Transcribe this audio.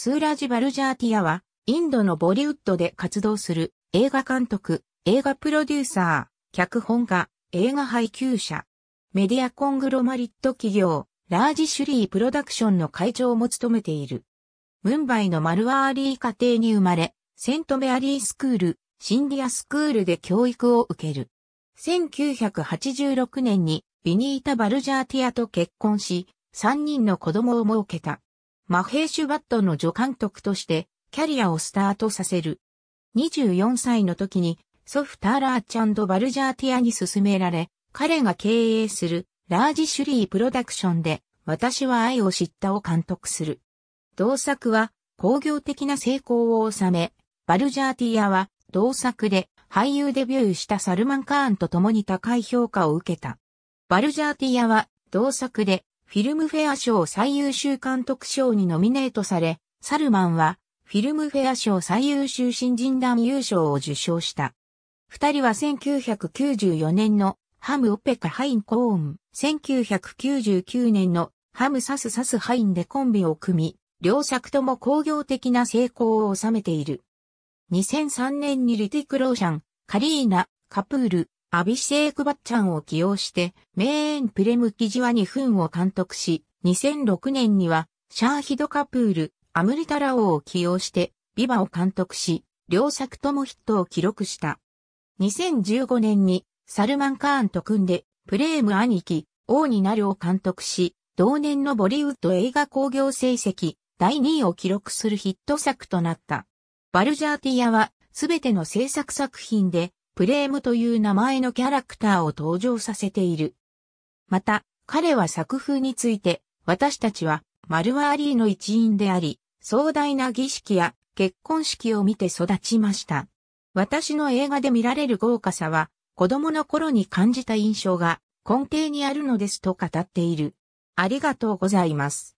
スーラジ・バルジャーティアは、インドのボリウッドで活動する映画監督、映画プロデューサー、脚本家、映画配給者、メディアコングロマリット企業、ラージ・シュリー・プロダクションの会長も務めている。ムンバイのマルワーリー家庭に生まれ、セントメアリースクール、シンディアスクールで教育を受ける。1986年にビニータ・バルジャーティアと結婚し、3人の子供を設けた。マヘーシュバットの助監督としてキャリアをスタートさせる。24歳の時に祖父ターラーチャンド・バルジャーティアに勧められ、彼が経営するラージ・シュリー・プロダクションで私は愛を知ったを監督する。同作は工業的な成功を収め、バルジャーティアは同作で俳優デビューしたサルマン・カーンと共に高い評価を受けた。バルジャーティアは同作でフィルムフェア賞最優秀監督賞にノミネートされ、サルマンはフィルムフェア賞最優秀新人団優勝を受賞した。二人は1994年のハムオペカハインコーン、1999年のハムサスサスハインでコンビを組み、両作とも工業的な成功を収めている。2003年にリティク・ローシャン、カリーナ、カプール、アビシェーク・バッチャンを起用して、メーン・プレム・キジワ2分を監督し、2006年には、シャーヒド・カプール、アムリタラオを起用して、ビバを監督し、両作ともヒットを記録した。2015年に、サルマン・カーンと組んで、プレーム兄貴、王になるを監督し、同年のボリウッド映画興行成績、第2位を記録するヒット作となった。バルジャーティアは、すべての制作作品で、プレームという名前のキャラクターを登場させている。また、彼は作風について、私たちは、マルワーリーの一員であり、壮大な儀式や結婚式を見て育ちました。私の映画で見られる豪華さは、子供の頃に感じた印象が根底にあるのですと語っている。ありがとうございます。